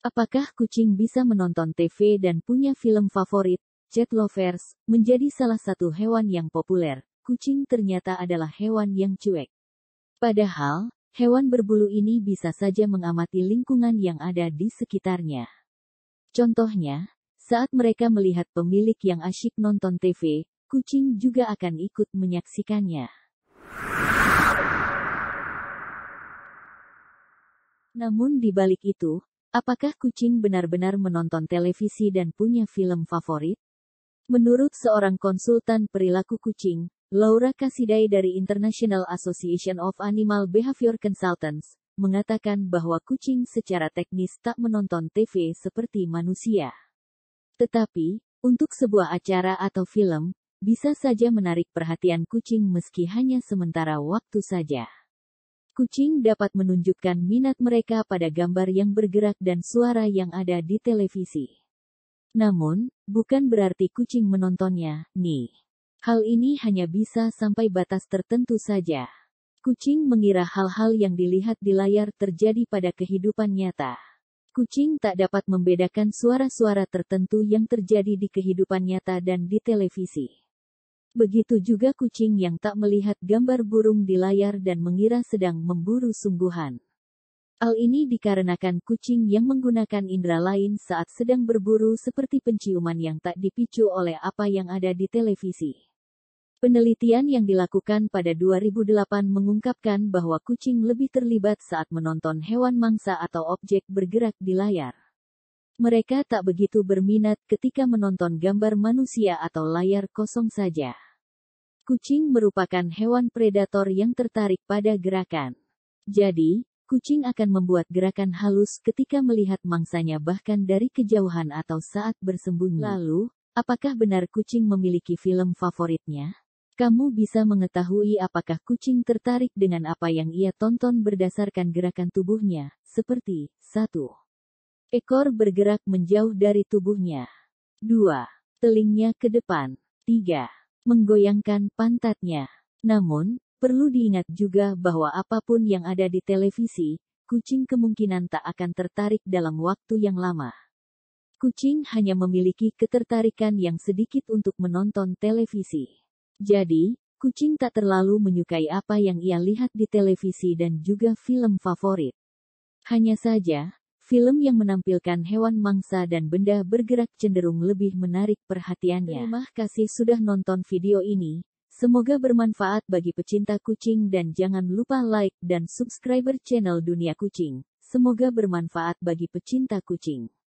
Apakah kucing bisa menonton TV dan punya film favorit? Jet lovers menjadi salah satu hewan yang populer. Kucing ternyata adalah hewan yang cuek. Padahal, hewan berbulu ini bisa saja mengamati lingkungan yang ada di sekitarnya. Contohnya, saat mereka melihat pemilik yang asyik nonton TV, kucing juga akan ikut menyaksikannya. Namun di balik itu, Apakah kucing benar-benar menonton televisi dan punya film favorit? Menurut seorang konsultan perilaku kucing, Laura Kasidai dari International Association of Animal Behavior Consultants, mengatakan bahwa kucing secara teknis tak menonton TV seperti manusia. Tetapi, untuk sebuah acara atau film, bisa saja menarik perhatian kucing meski hanya sementara waktu saja. Kucing dapat menunjukkan minat mereka pada gambar yang bergerak dan suara yang ada di televisi. Namun, bukan berarti kucing menontonnya, nih. Hal ini hanya bisa sampai batas tertentu saja. Kucing mengira hal-hal yang dilihat di layar terjadi pada kehidupan nyata. Kucing tak dapat membedakan suara-suara tertentu yang terjadi di kehidupan nyata dan di televisi. Begitu juga kucing yang tak melihat gambar burung di layar dan mengira sedang memburu sungguhan. Hal ini dikarenakan kucing yang menggunakan indera lain saat sedang berburu seperti penciuman yang tak dipicu oleh apa yang ada di televisi. Penelitian yang dilakukan pada 2008 mengungkapkan bahwa kucing lebih terlibat saat menonton hewan mangsa atau objek bergerak di layar. Mereka tak begitu berminat ketika menonton gambar manusia atau layar kosong saja. Kucing merupakan hewan predator yang tertarik pada gerakan. Jadi, kucing akan membuat gerakan halus ketika melihat mangsanya bahkan dari kejauhan atau saat bersembunyi. Lalu, apakah benar kucing memiliki film favoritnya? Kamu bisa mengetahui apakah kucing tertarik dengan apa yang ia tonton berdasarkan gerakan tubuhnya, seperti satu. Ekor bergerak menjauh dari tubuhnya. 2. Telingnya ke depan. 3. Menggoyangkan pantatnya. Namun, perlu diingat juga bahwa apapun yang ada di televisi, kucing kemungkinan tak akan tertarik dalam waktu yang lama. Kucing hanya memiliki ketertarikan yang sedikit untuk menonton televisi. Jadi, kucing tak terlalu menyukai apa yang ia lihat di televisi dan juga film favorit. Hanya saja, Film yang menampilkan hewan mangsa dan benda bergerak cenderung lebih menarik perhatiannya. Terima kasih sudah nonton video ini. Semoga bermanfaat bagi pecinta kucing dan jangan lupa like dan subscriber channel Dunia Kucing. Semoga bermanfaat bagi pecinta kucing.